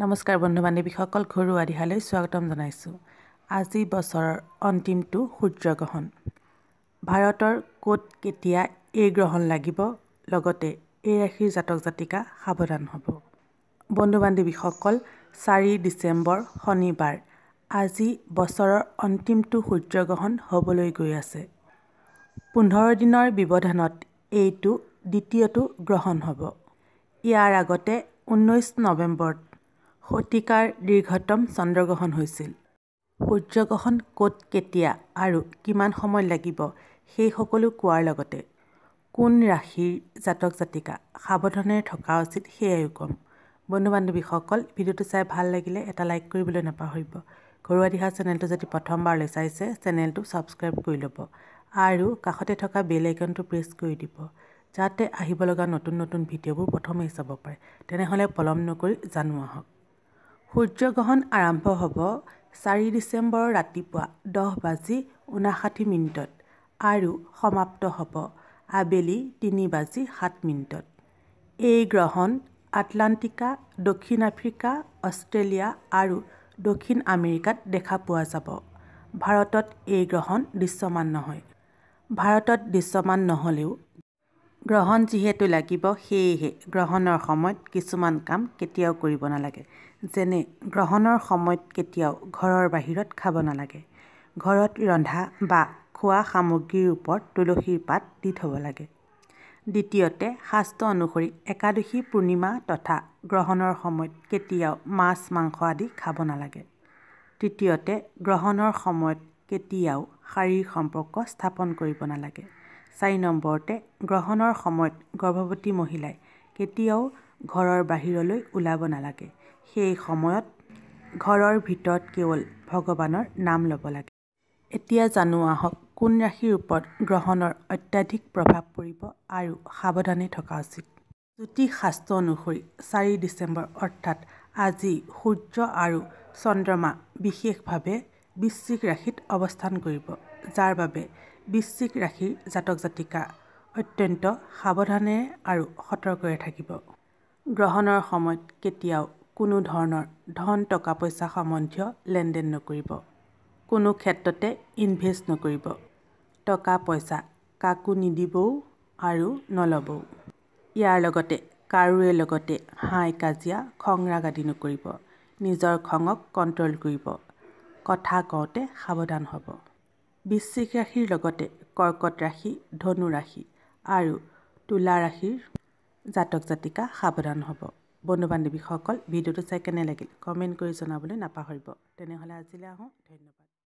নমস্কাৰ বন্ধু বান্ধৱীসকল ঘৰুৱা দিহালৈ স্বাগতম জনাইছোঁ আজি বছৰৰ অন্তিমটো সূৰ্যগ্ৰহণ ভাৰতৰ ক'ত কেতিয়া এই গ্ৰহণ লাগিব লগতে এই ৰাশিৰ জাতক জাতিকা সাৱধান হ'ব বন্ধু বান্ধৱীসকল চাৰি ডিচেম্বৰ শনিবাৰ আজি বছৰৰ অন্তিমটো সূৰ্যগ্ৰহণ হ'বলৈ গৈ আছে পোন্ধৰ দিনৰ ব্যৱধানত এইটো দ্বিতীয়টো গ্ৰহণ হ'ব ইয়াৰ আগতে ঊনৈছ নৱেম্বৰত শতিকাৰ দীৰ্ঘতম চন্দ্ৰগ্ৰহণ হৈছিল সূৰ্যগ্ৰহণ ক'ত কেতিয়া আৰু কিমান সময় লাগিব সেই সকলো কোৱাৰ লগতে কোন ৰাশিৰ জাতক জাতিকা সাৱধানেৰে থকা উচিত সেয়াই ক'ম বন্ধু বান্ধৱীসকল ভিডিঅ'টো চাই ভাল লাগিলে এটা লাইক কৰিবলৈ নাপাহৰিব ঘৰুৱা দিহা চেনেলটো যদি প্ৰথমবাৰলৈ চাইছে চেনেলটো ছাবস্ক্ৰাইব কৰি ল'ব আৰু কাষতে থকা বেল আইকনটো প্ৰেছ কৰি দিব যাতে আহিব লগা নতুন নতুন ভিডিঅ'বোৰ প্ৰথমেই চাব পাৰে তেনেহ'লে পলম নকৰি জানো আহক সূৰ্যগ্ৰহণ আৰম্ভ হ'ব চাৰি ডিচেম্বৰ ৰাতিপুৱা দহ বাজি ঊনাষাঠি মিনিটত আৰু সমাপ্ত হ'ব আবেলি তিনি বাজি সাত মিনিটত এই গ্ৰহণ আটলাণ্টিকা দক্ষিণ আফ্ৰিকা অষ্ট্ৰেলিয়া আৰু দক্ষিণ আমেৰিকাত দেখা পোৱা যাব ভাৰতত এই গ্ৰহণ দৃশ্যমান নহয় ভাৰতত দৃশ্যমান নহ'লেও গ্ৰহণ যিহেতু লাগিব সেয়েহে গ্ৰহণৰ সময়ত কিছুমান কাম কেতিয়াও কৰিব নালাগে যেনে গ্ৰহণৰ সময়ত কেতিয়াও ঘৰৰ বাহিৰত খাব নালাগে ঘৰত ৰন্ধা বা খোৱা সামগ্ৰীৰ ওপৰত তুলসীৰ পাত দি থ'ব লাগে দ্বিতীয়তে শাস্ত্ৰ অনুসৰি একাদশী পূৰ্ণিমা তথা গ্ৰহণৰ সময়ত কেতিয়াও মাছ মাংস আদি খাব নালাগে তৃতীয়তে গ্ৰহণৰ সময়ত কেতিয়াও শাৰীৰিক সম্পৰ্ক স্থাপন কৰিব নালাগে চাৰি নম্বৰতে গ্ৰহণৰ সময়ত গৰ্ভৱতী মহিলাই কেতিয়াও ঘৰৰ বাহিৰলৈ ওলাব নালাগে সেই সময়ত ঘৰৰ ভিতৰত কেৱল ভগৱানৰ নাম ল'ব লাগে এতিয়া জানো আহক কোন ৰাশিৰ ওপৰত গ্ৰহণৰ অত্যাধিক প্ৰভাৱ পৰিব আৰু সাৱধানে থকা উচিত জ্যোতিষ শাস্ত্ৰ অনুসৰি চাৰি ডিচেম্বৰ অৰ্থাৎ আজি সূৰ্য আৰু চন্দ্ৰমা বিশেষভাৱে বৃশ্চিক ৰাশিত অৱস্থান কৰিব যাৰ বাবে বৃশ্চিক ৰাশি জাতক জাতিকা অত্যন্ত সাৱধানেৰে আৰু সতৰ্কৰে থাকিব গ্ৰহণৰ সময়ত কেতিয়াও কোনো ধৰণৰ ধন টকা পইচা সম্বন্ধীয় লেনদেন নকৰিব কোনো ক্ষেত্ৰতে ইনভেষ্ট নকৰিব টকা পইচা কাকো নিদিবও আৰু নল'বও ইয়াৰ লগতে কাৰোৰে লগতে হাই কাজিয়া খংৰাগ আদি নকৰিব নিজৰ খঙক কণ্ট্ৰল কৰিব কথা কওঁতে সাৱধান হ'ব বিশ্বিক ৰাশিৰ লগতে কৰ্কট ৰাশি ধনু ৰাশি আৰু তুলা ৰাশিৰ জাতক জাতিকা সাৱধান হ'ব বন্ধু বান্ধৱীসকল ভিডিঅ'টো চাই কেনে লাগিল কমেণ্ট কৰি জনাবলৈ নাপাহৰিব তেনেহ'লে আজিলৈ আহোঁ ধন্যবাদ